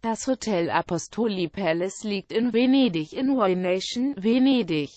Das Hotel Apostoli Palace liegt in Venedig in Roy Nation, Venedig.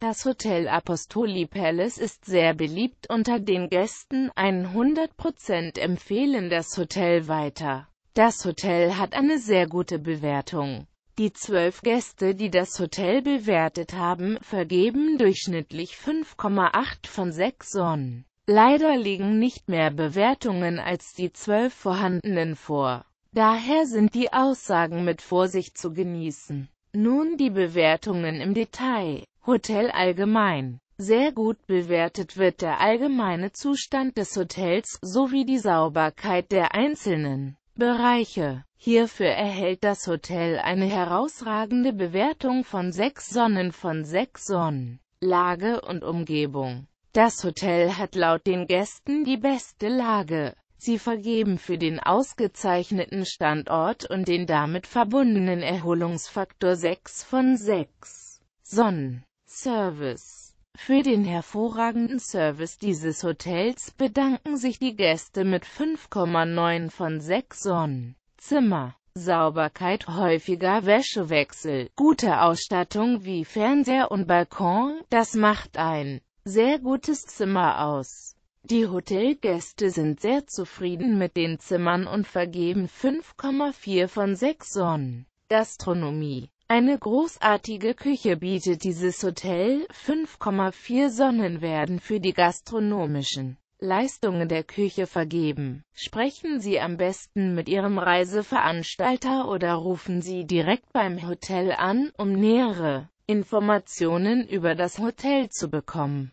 Das Hotel Apostoli Palace ist sehr beliebt unter den Gästen, 100% empfehlen das Hotel weiter. Das Hotel hat eine sehr gute Bewertung. Die zwölf Gäste, die das Hotel bewertet haben, vergeben durchschnittlich 5,8 von 6 Sonnen. Leider liegen nicht mehr Bewertungen als die zwölf vorhandenen vor. Daher sind die Aussagen mit Vorsicht zu genießen. Nun die Bewertungen im Detail. Hotel allgemein. Sehr gut bewertet wird der allgemeine Zustand des Hotels sowie die Sauberkeit der einzelnen Bereiche. Hierfür erhält das Hotel eine herausragende Bewertung von 6 Sonnen von 6 Sonnen. Lage und Umgebung. Das Hotel hat laut den Gästen die beste Lage. Sie vergeben für den ausgezeichneten Standort und den damit verbundenen Erholungsfaktor 6 von 6 Sonnen. Service Für den hervorragenden Service dieses Hotels bedanken sich die Gäste mit 5,9 von 6 Sonnen. Zimmer Sauberkeit, häufiger Wäschewechsel, gute Ausstattung wie Fernseher und Balkon, das macht ein sehr gutes Zimmer aus. Die Hotelgäste sind sehr zufrieden mit den Zimmern und vergeben 5,4 von 6 Sonnen. Gastronomie eine großartige Küche bietet dieses Hotel, 5,4 Sonnen werden für die gastronomischen Leistungen der Küche vergeben. Sprechen Sie am besten mit Ihrem Reiseveranstalter oder rufen Sie direkt beim Hotel an, um nähere Informationen über das Hotel zu bekommen.